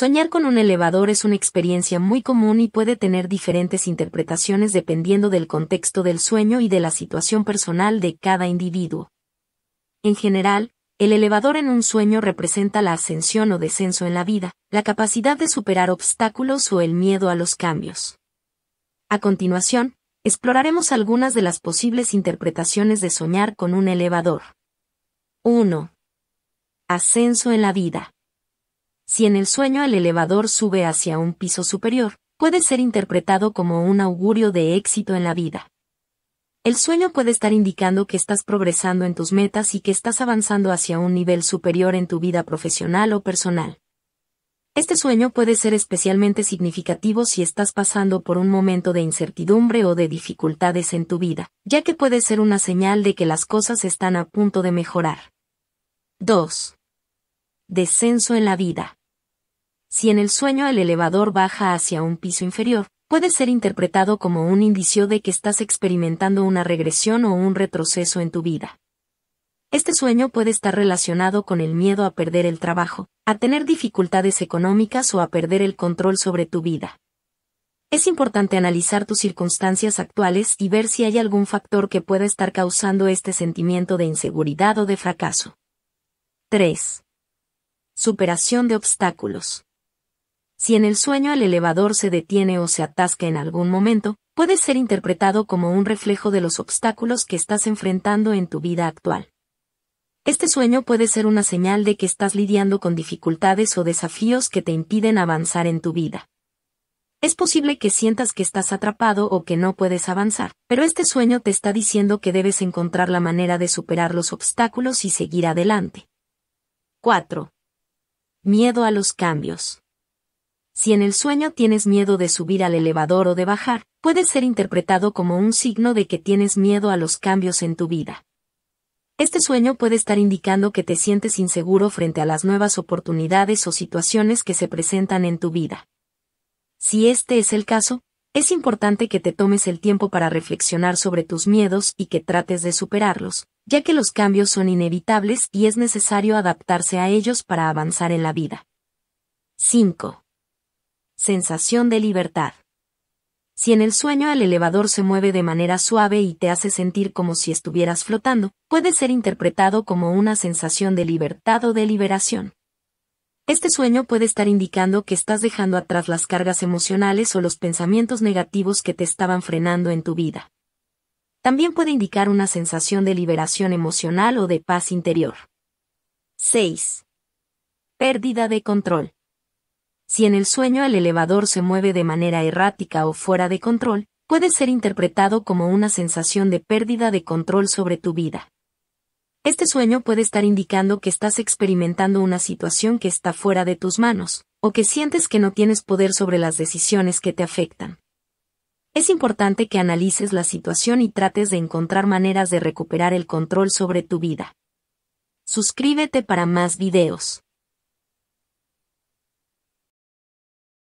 Soñar con un elevador es una experiencia muy común y puede tener diferentes interpretaciones dependiendo del contexto del sueño y de la situación personal de cada individuo. En general, el elevador en un sueño representa la ascensión o descenso en la vida, la capacidad de superar obstáculos o el miedo a los cambios. A continuación, exploraremos algunas de las posibles interpretaciones de soñar con un elevador. 1. Ascenso en la vida. Si en el sueño el elevador sube hacia un piso superior, puede ser interpretado como un augurio de éxito en la vida. El sueño puede estar indicando que estás progresando en tus metas y que estás avanzando hacia un nivel superior en tu vida profesional o personal. Este sueño puede ser especialmente significativo si estás pasando por un momento de incertidumbre o de dificultades en tu vida, ya que puede ser una señal de que las cosas están a punto de mejorar. 2. Descenso en la vida. Si en el sueño el elevador baja hacia un piso inferior, puede ser interpretado como un indicio de que estás experimentando una regresión o un retroceso en tu vida. Este sueño puede estar relacionado con el miedo a perder el trabajo, a tener dificultades económicas o a perder el control sobre tu vida. Es importante analizar tus circunstancias actuales y ver si hay algún factor que pueda estar causando este sentimiento de inseguridad o de fracaso. 3. Superación de obstáculos. Si en el sueño el elevador se detiene o se atasca en algún momento, puede ser interpretado como un reflejo de los obstáculos que estás enfrentando en tu vida actual. Este sueño puede ser una señal de que estás lidiando con dificultades o desafíos que te impiden avanzar en tu vida. Es posible que sientas que estás atrapado o que no puedes avanzar, pero este sueño te está diciendo que debes encontrar la manera de superar los obstáculos y seguir adelante. 4. Miedo a los cambios. Si en el sueño tienes miedo de subir al elevador o de bajar, puede ser interpretado como un signo de que tienes miedo a los cambios en tu vida. Este sueño puede estar indicando que te sientes inseguro frente a las nuevas oportunidades o situaciones que se presentan en tu vida. Si este es el caso, es importante que te tomes el tiempo para reflexionar sobre tus miedos y que trates de superarlos, ya que los cambios son inevitables y es necesario adaptarse a ellos para avanzar en la vida. 5 sensación de libertad. Si en el sueño el elevador se mueve de manera suave y te hace sentir como si estuvieras flotando, puede ser interpretado como una sensación de libertad o de liberación. Este sueño puede estar indicando que estás dejando atrás las cargas emocionales o los pensamientos negativos que te estaban frenando en tu vida. También puede indicar una sensación de liberación emocional o de paz interior. 6. Pérdida de control. Si en el sueño el elevador se mueve de manera errática o fuera de control, puede ser interpretado como una sensación de pérdida de control sobre tu vida. Este sueño puede estar indicando que estás experimentando una situación que está fuera de tus manos, o que sientes que no tienes poder sobre las decisiones que te afectan. Es importante que analices la situación y trates de encontrar maneras de recuperar el control sobre tu vida. Suscríbete para más videos.